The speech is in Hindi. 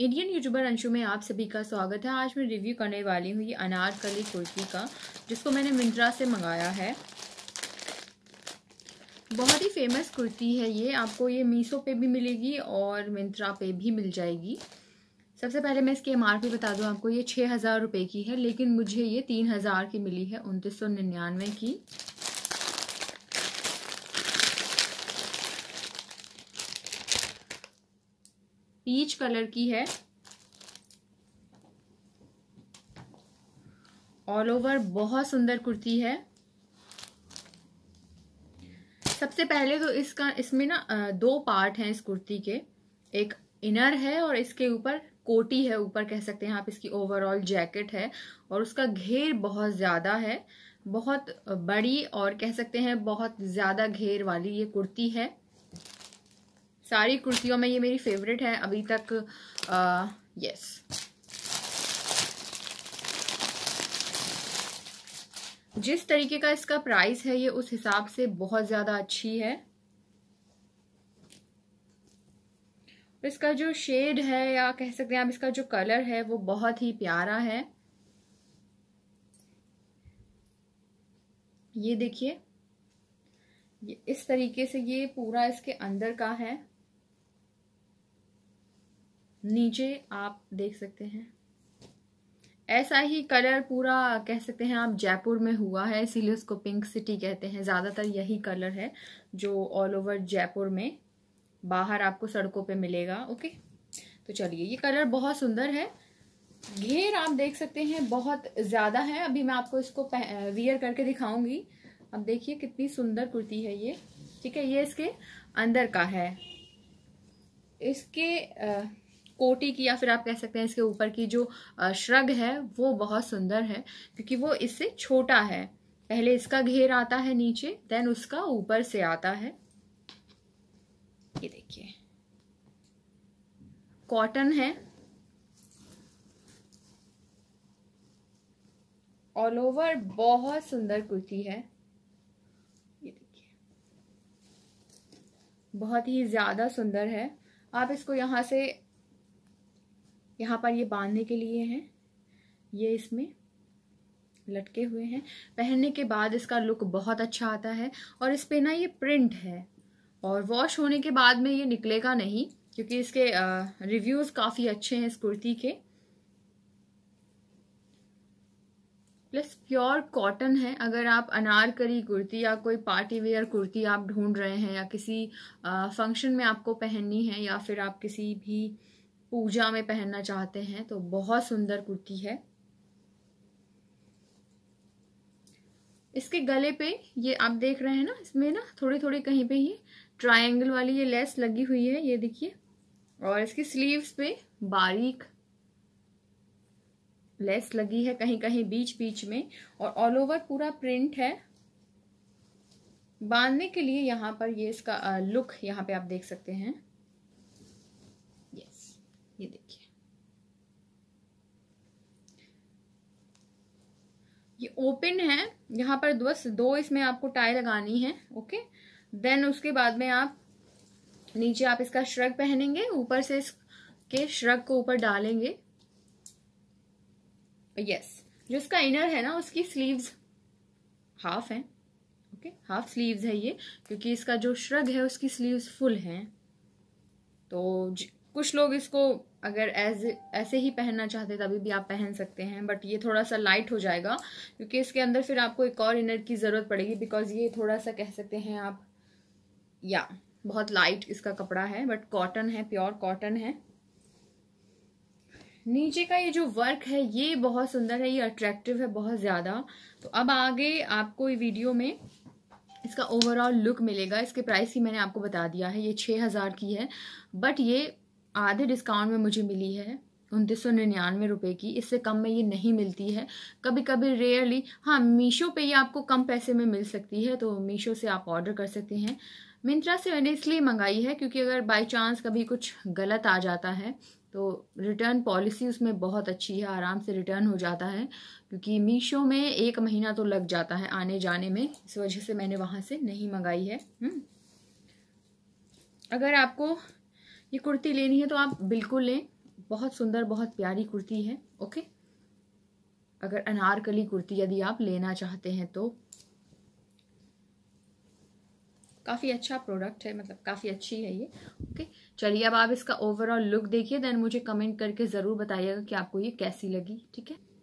इंडियन यूट्यूबर अंशु में आप सभी का स्वागत है आज मैं रिव्यू करने वाली हूँ ये अनार कली कुर्ती का जिसको मैंने मिंत्रा से मंगाया है बहुत ही फेमस कुर्ती है ये आपको ये मीसो पे भी मिलेगी और मिंत्रा पे भी मिल जाएगी सबसे पहले मैं इसकी एम बता दूँ आपको ये छः हज़ार रुपये की है लेकिन मुझे ये तीन हज़ार की मिली है उनतीस सौ निन्यानवे की पीच कलर की है ऑल ओवर बहुत सुंदर कुर्ती है सबसे पहले तो इसका इसमें ना दो पार्ट हैं इस कुर्ती के एक इनर है और इसके ऊपर कोटी है ऊपर कह सकते हैं आप इसकी ओवरऑल जैकेट है और उसका घेर बहुत ज़्यादा है बहुत बड़ी और कह सकते हैं बहुत ज़्यादा घेर वाली ये कुर्ती है सारी कुर्तियों में ये मेरी फेवरेट है अभी तक आ, यस जिस तरीके का इसका प्राइस है ये उस हिसाब से बहुत ज़्यादा अच्छी है इसका जो शेड है या कह सकते हैं आप इसका जो कलर है वो बहुत ही प्यारा है ये देखिए इस तरीके से ये पूरा इसके अंदर का है नीचे आप देख सकते हैं ऐसा ही कलर पूरा कह सकते हैं आप जयपुर में हुआ है इसीलिए उसको पिंक सिटी कहते हैं ज़्यादातर यही कलर है जो ऑल ओवर जयपुर में बाहर आपको सड़कों पे मिलेगा ओके तो चलिए ये कलर बहुत सुंदर है घेर आप देख सकते हैं बहुत ज़्यादा है अभी मैं आपको इसको वियर करके दिखाऊंगी अब देखिए कितनी सुंदर कुर्ती है ये ठीक है ये इसके अंदर का है इसके आ, कोटी की या फिर आप कह सकते हैं इसके ऊपर की जो श्रग है वो बहुत सुंदर है क्योंकि वो इससे छोटा है पहले इसका घेर आता है नीचे देन उसका ऊपर से आता है ये देखिए कॉटन है ऑल ओवर बहुत सुंदर कुर्ती है ये देखिए बहुत ही ज़्यादा सुंदर है आप इसको यहाँ से यहाँ पर ये बांधने के लिए हैं ये इसमें लटके हुए हैं पहनने के बाद इसका लुक बहुत अच्छा आता है और इस पर ना ये प्रिंट है और वॉश होने के बाद में ये निकलेगा नहीं क्योंकि इसके रिव्यूज़ काफ़ी अच्छे हैं इस कुर्ती के प्लस प्योर कॉटन है अगर आप अनारकली कुर्ती या कोई पार्टी वेयर कुर्ती आप ढूंढ रहे हैं या किसी फंक्शन में आपको पहननी है या फिर आप किसी भी पूजा में पहनना चाहते हैं तो बहुत सुंदर कुर्ती है इसके गले पे ये आप देख रहे हैं ना इसमें ना थोड़ी थोड़ी कहीं पे ही ट्रायंगल वाली ये लेस लगी हुई है ये देखिए और इसकी स्लीव्स पे बारीक लेस लगी है कहीं कहीं बीच बीच में और ऑल ओवर पूरा प्रिंट है बांधने के लिए यहाँ पर ये इसका लुक यहाँ पे आप देख सकते हैं ये देखिए ये ओपन है यहाँ पर बस दो इसमें आपको टाई लगानी है ओके देन उसके बाद में आप नीचे आप इसका श्रग पहनेंगे ऊपर से इसके श्रग को ऊपर डालेंगे यस जो इसका इनर है ना उसकी स्लीव्स हाफ है ओके हाफ स्लीव्स है ये क्योंकि इसका जो श्रग है उसकी स्लीव्स फुल हैं तो कुछ लोग इसको अगर एज ऐसे ही पहनना चाहते तभी भी आप पहन सकते हैं बट ये थोड़ा सा लाइट हो जाएगा क्योंकि इसके अंदर फिर आपको एक और इनर की ज़रूरत पड़ेगी बिकॉज ये थोड़ा सा कह सकते हैं आप या बहुत लाइट इसका कपड़ा है बट कॉटन है प्योर कॉटन है नीचे का ये जो वर्क है ये बहुत सुंदर है ये अट्रैक्टिव है बहुत ज़्यादा तो अब आगे आपको वीडियो में इसका ओवरऑल लुक मिलेगा इसके प्राइस ही मैंने आपको बता दिया है ये छः हज़ार की है बट ये आधे डिस्काउंट में मुझे मिली है उनतीस सौ निन्यानवे रुपये की इससे कम में ये नहीं मिलती है कभी कभी रेयरली हाँ मीशो पे ये आपको कम पैसे में मिल सकती है तो मीशो से आप ऑर्डर कर सकते हैं मिंत्रा से मैंने इसलिए मंगाई है क्योंकि अगर बाई चांस कभी कुछ गलत आ जाता है तो रिटर्न पॉलिसी उसमें बहुत अच्छी है आराम से रिटर्न हो जाता है क्योंकि मीशो में एक महीना तो लग जाता है आने जाने में इस वजह से मैंने वहाँ से नहीं मंगाई है हुँ? हम्म। अगर आपको ये कुर्ती लेनी है तो आप बिल्कुल लें बहुत सुंदर बहुत प्यारी कुर्ती है ओके अगर अनारकली कुर्ती यदि आप लेना चाहते हैं तो काफ़ी अच्छा प्रोडक्ट है मतलब काफ़ी अच्छी है ये ओके चलिए अब आप इसका ओवरऑल लुक देखिए देन मुझे कमेंट करके ज़रूर बताइएगा कि आपको ये कैसी लगी ठीक है